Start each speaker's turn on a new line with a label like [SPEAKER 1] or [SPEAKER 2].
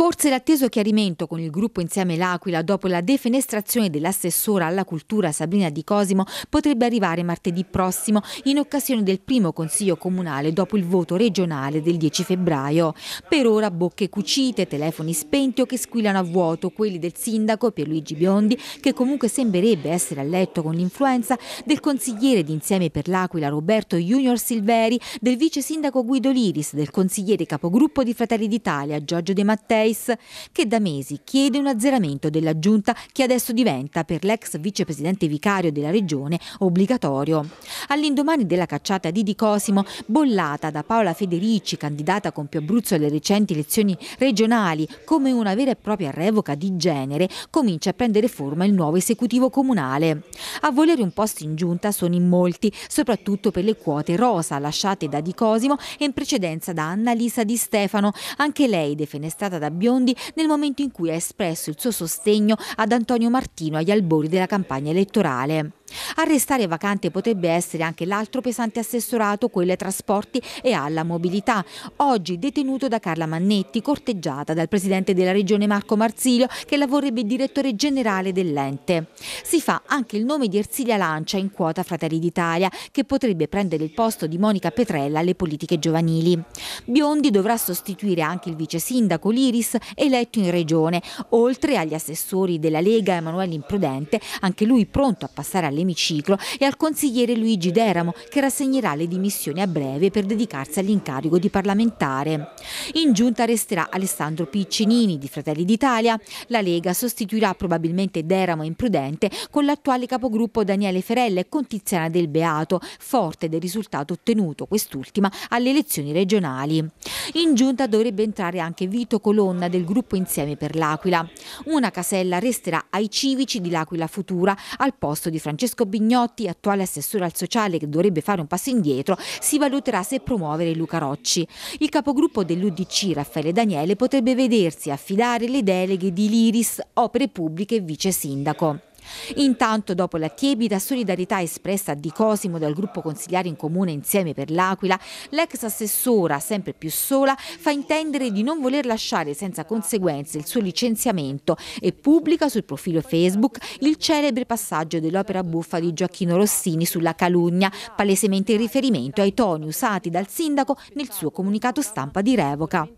[SPEAKER 1] Forse l'atteso chiarimento con il gruppo Insieme l'Aquila dopo la defenestrazione dell'assessora alla cultura Sabrina Di Cosimo potrebbe arrivare martedì prossimo in occasione del primo consiglio comunale dopo il voto regionale del 10 febbraio. Per ora bocche cucite, telefoni spenti o che squillano a vuoto quelli del sindaco Pierluigi Biondi che comunque sembrerebbe essere a letto con l'influenza del consigliere di Insieme per l'Aquila Roberto Junior Silveri, del vice sindaco Guido Liris, del consigliere capogruppo di Fratelli d'Italia Giorgio De Mattei Pace, che da mesi chiede un azzeramento della giunta che adesso diventa per l'ex vicepresidente vicario della regione obbligatorio. All'indomani della cacciata di Di Cosimo, bollata da Paola Federici, candidata con più Abruzzo alle recenti elezioni regionali, come una vera e propria revoca di genere, comincia a prendere forma il nuovo esecutivo comunale. A volere un posto in giunta sono in molti, soprattutto per le quote rosa lasciate da Di Cosimo e in precedenza da Annalisa Di Stefano, anche lei defenestrata da Biondi nel momento in cui ha espresso il suo sostegno ad Antonio Martino agli albori della campagna elettorale. A restare vacante potrebbe essere anche l'altro pesante assessorato, quello ai trasporti e alla mobilità, oggi detenuto da Carla Mannetti, corteggiata dal presidente della regione Marco Marsilio, che la vorrebbe direttore generale dell'ente. Si fa anche il nome di Ersilia Lancia in quota Fratelli d'Italia, che potrebbe prendere il posto di Monica Petrella alle politiche giovanili. Biondi dovrà sostituire anche il vice sindaco Liris, eletto in regione, oltre agli assessori della Lega Emanuele Imprudente, anche lui pronto a passare alle all'emiciclo e al consigliere Luigi Deramo che rassegnerà le dimissioni a breve per dedicarsi all'incarico di parlamentare. In giunta resterà Alessandro Piccinini di Fratelli d'Italia. La Lega sostituirà probabilmente Deramo Imprudente con l'attuale capogruppo Daniele Ferella e con Tiziana Del Beato, forte del risultato ottenuto quest'ultima alle elezioni regionali. In giunta dovrebbe entrare anche Vito Colonna del gruppo Insieme per l'Aquila. Una casella resterà ai civici di l'Aquila Futura al posto di Francesco Francesco Bignotti, attuale assessore al sociale che dovrebbe fare un passo indietro, si valuterà se promuovere Luca Rocci. Il capogruppo dell'UDC, Raffaele Daniele, potrebbe vedersi affidare le deleghe di Liris, opere pubbliche e vice sindaco. Intanto, dopo la tiepida solidarietà espressa Di Cosimo dal gruppo consigliare in comune Insieme per l'Aquila, l'ex assessora, sempre più sola, fa intendere di non voler lasciare senza conseguenze il suo licenziamento e pubblica sul profilo Facebook il celebre passaggio dell'opera buffa di Gioacchino Rossini sulla calunnia, palesemente in riferimento ai toni usati dal sindaco nel suo comunicato stampa di revoca.